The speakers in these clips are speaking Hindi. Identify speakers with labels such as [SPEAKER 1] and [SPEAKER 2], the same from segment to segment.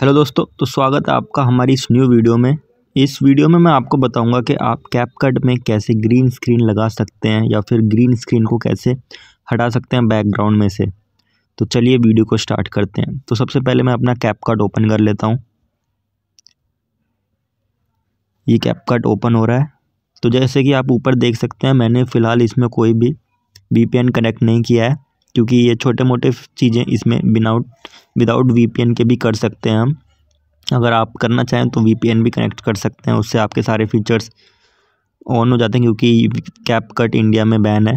[SPEAKER 1] हेलो दोस्तों तो स्वागत है आपका हमारी इस न्यू वीडियो में इस वीडियो में मैं आपको बताऊंगा कि आप कैपकट में कैसे ग्रीन स्क्रीन लगा सकते हैं या फिर ग्रीन स्क्रीन को कैसे हटा सकते हैं बैकग्राउंड में से तो चलिए वीडियो को स्टार्ट करते हैं तो सबसे पहले मैं अपना कैपकट ओपन कर लेता हूँ ये कैपकट ओपन हो रहा है तो जैसे कि आप ऊपर देख सकते हैं मैंने फ़िलहाल इसमें कोई भी वी कनेक्ट नहीं किया है क्योंकि ये छोटे मोटे चीज़ें इसमें बिनाउट विदाउट वी के भी कर सकते हैं हम अगर आप करना चाहें तो वी भी कनेक्ट कर सकते हैं उससे आपके सारे फीचर्स ऑन हो जाते हैं क्योंकि कैप कट इंडिया में बैन है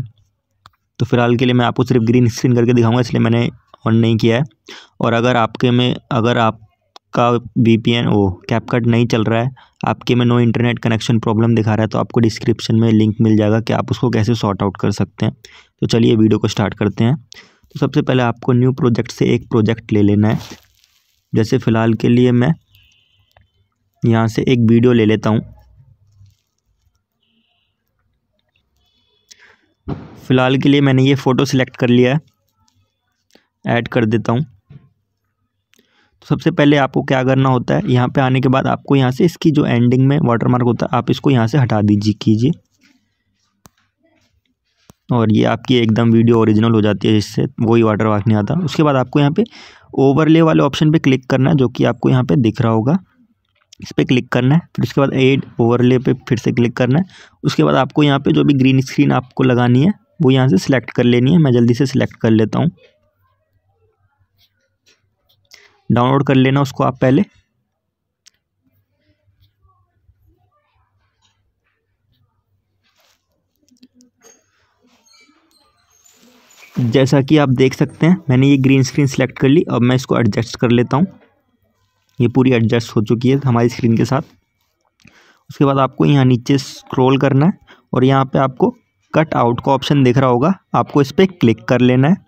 [SPEAKER 1] तो फिलहाल के लिए मैं आपको सिर्फ ग्रीन स्क्रीन करके दिखाऊंगा इसलिए मैंने ऑन नहीं किया है और अगर आपके में अगर आप आपका वी पी एन ओ कैपकट नहीं चल रहा है आपके में नो इंटरनेट कनेक्शन प्रॉब्लम दिखा रहा है तो आपको डिस्क्रिप्शन में लिंक मिल जाएगा कि आप उसको कैसे सॉर्ट आउट कर सकते हैं तो चलिए वीडियो को स्टार्ट करते हैं तो सबसे पहले आपको न्यू प्रोजेक्ट से एक प्रोजेक्ट ले लेना है जैसे फ़िलहाल के लिए मैं यहाँ से एक वीडियो ले लेता हूँ फ़िलहाल के लिए मैंने ये फ़ोटो सिलेक्ट कर लिया है ऐड कर देता हूँ सबसे पहले आपको क्या करना होता है यहाँ पे आने के बाद आपको यहाँ से इसकी जो एंडिंग में वाटरमार्क होता है आप इसको यहाँ से हटा दीजिए कीजिए और ये आपकी एकदम वीडियो ओरिजिनल हो जाती है जिससे वही वाटर मार्क नहीं आता उसके बाद आपको यहाँ पे ओवरले वाले ऑप्शन पे क्लिक करना है जो कि आपको यहाँ पे दिख रहा होगा इस पर क्लिक करना है फिर उसके बाद एड ओवरले पे फिर से क्लिक करना है उसके बाद आपको यहाँ पे जो भी ग्रीन स्क्रीन आपको लगानी है वो यहाँ से सिलेक्ट कर लेनी है मैं जल्दी से सिलेक्ट कर लेता हूँ डाउनलोड कर लेना उसको आप पहले जैसा कि आप देख सकते हैं मैंने ये ग्रीन स्क्रीन सेलेक्ट कर ली अब मैं इसको एडजस्ट कर लेता हूँ ये पूरी एडजस्ट हो चुकी है हमारी स्क्रीन के साथ उसके बाद आपको यहाँ नीचे स्क्रॉल करना है और यहाँ पे आपको कट आउट का ऑप्शन दिख रहा होगा आपको इस पर क्लिक कर लेना है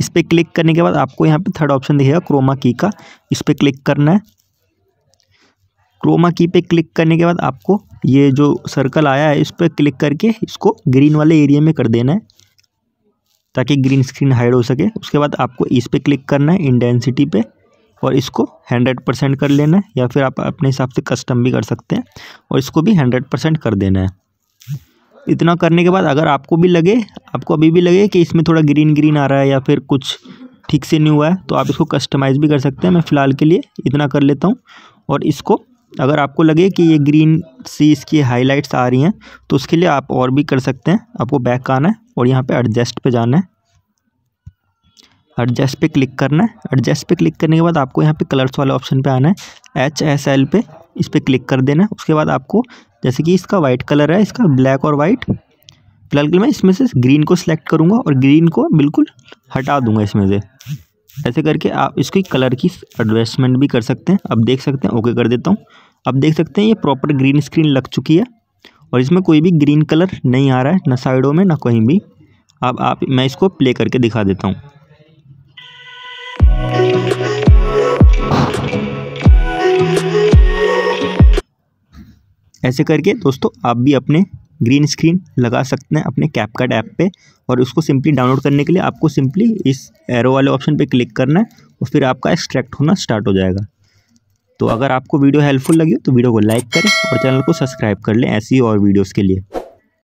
[SPEAKER 1] इस पर क्लिक करने के बाद आपको यहाँ पे थर्ड ऑप्शन दिखेगा क्रोमा की का इस पर क्लिक करना है क्रोमा की पे क्लिक करने के बाद आपको ये जो सर्कल आया है इस पर क्लिक करके इसको ग्रीन वाले एरिया में कर देना है ताकि ग्रीन स्क्रीन हाइड हो सके उसके बाद आपको इस पर क्लिक करना है इंडेंसिटी पे और इसको हंड्रेड परसेंट कर लेना है या फिर आप अपने हिसाब से कस्टम भी कर सकते हैं और इसको भी हंड्रेड परसेंट कर देना है इतना करने के बाद अगर आपको भी लगे आपको अभी भी लगे कि इसमें थोड़ा ग्रीन ग्रीन आ रहा है या फिर कुछ ठीक से नहीं हुआ है तो आप इसको कस्टमाइज़ भी कर सकते हैं मैं फ़िलहाल के लिए इतना कर लेता हूँ और इसको अगर आपको लगे कि ये ग्रीन सी इसकी हाईलाइट्स आ रही हैं तो उसके लिए आप और भी कर सकते हैं आपको बैक आना है और यहाँ पे एडजस्ट पे जाना है एडजस्ट पे क्लिक करना है एडजस्ट पे क्लिक करने के बाद आपको यहाँ पे कलर्स वाले ऑप्शन पे आना है एच एस एल पे इस पर क्लिक कर देना उसके बाद आपको जैसे कि इसका वाइट कलर है इसका ब्लैक और वाइट फिलहाल के मैं इसमें से ग्रीन को सिलेक्ट करूँगा और ग्रीन को बिल्कुल हटा दूंगा इसमें से ऐसे करके आप इसकी कलर की एडजस्टमेंट भी कर सकते हैं अब देख सकते हैं ओके कर देता हूँ अब देख सकते हैं ये प्रॉपर ग्रीन स्क्रीन लग चुकी है और इसमें कोई भी ग्रीन कलर नहीं आ रहा है ना साइडों में ना कहीं भी अब आप मैं इसको प्ले करके दिखा देता हूँ ऐसे करके दोस्तों आप भी अपने ग्रीन स्क्रीन लगा सकते हैं अपने कैपकट ऐप पे और उसको सिंपली डाउनलोड करने के लिए आपको सिंपली इस एरो वाले ऑप्शन पे क्लिक करना है और फिर आपका एक्सट्रैक्ट होना स्टार्ट हो जाएगा तो अगर आपको वीडियो हेल्पफुल लगी तो वीडियो को लाइक करें और चैनल को सब्सक्राइब कर लें ऐसी और वीडियोज़ के लिए